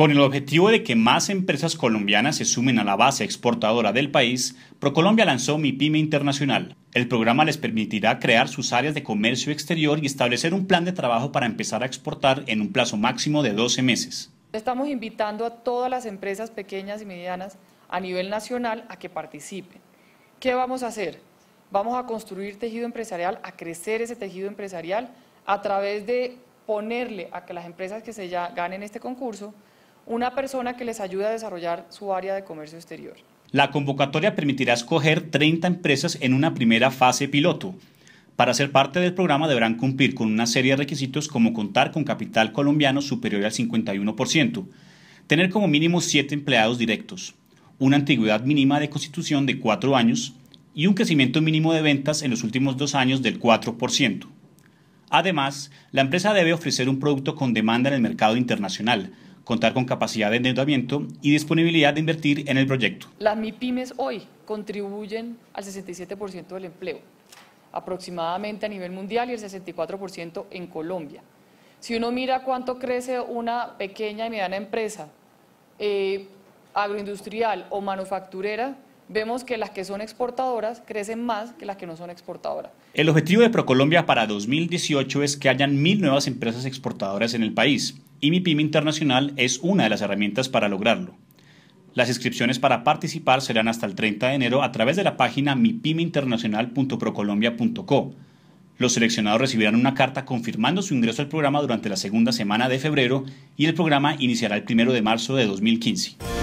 Con el objetivo de que más empresas colombianas se sumen a la base exportadora del país, Procolombia lanzó Mi Pyme Internacional. El programa les permitirá crear sus áreas de comercio exterior y establecer un plan de trabajo para empezar a exportar en un plazo máximo de 12 meses. Estamos invitando a todas las empresas pequeñas y medianas a nivel nacional a que participen. ¿Qué vamos a hacer? Vamos a construir tejido empresarial, a crecer ese tejido empresarial a través de ponerle a que las empresas que se ganen este concurso una persona que les ayuda a desarrollar su área de comercio exterior. La convocatoria permitirá escoger 30 empresas en una primera fase piloto. Para ser parte del programa deberán cumplir con una serie de requisitos como contar con capital colombiano superior al 51%, tener como mínimo 7 empleados directos, una antigüedad mínima de constitución de 4 años y un crecimiento mínimo de ventas en los últimos dos años del 4%. Además, la empresa debe ofrecer un producto con demanda en el mercado internacional, contar con capacidad de endeudamiento y disponibilidad de invertir en el proyecto. Las MIPIMES hoy contribuyen al 67% del empleo, aproximadamente a nivel mundial y el 64% en Colombia. Si uno mira cuánto crece una pequeña y mediana empresa eh, agroindustrial o manufacturera, vemos que las que son exportadoras crecen más que las que no son exportadoras. El objetivo de ProColombia para 2018 es que hayan mil nuevas empresas exportadoras en el país y Mi Pyme Internacional es una de las herramientas para lograrlo. Las inscripciones para participar serán hasta el 30 de enero a través de la página mipymeinternacional.procolombia.co. Los seleccionados recibirán una carta confirmando su ingreso al programa durante la segunda semana de febrero y el programa iniciará el 1 de marzo de 2015.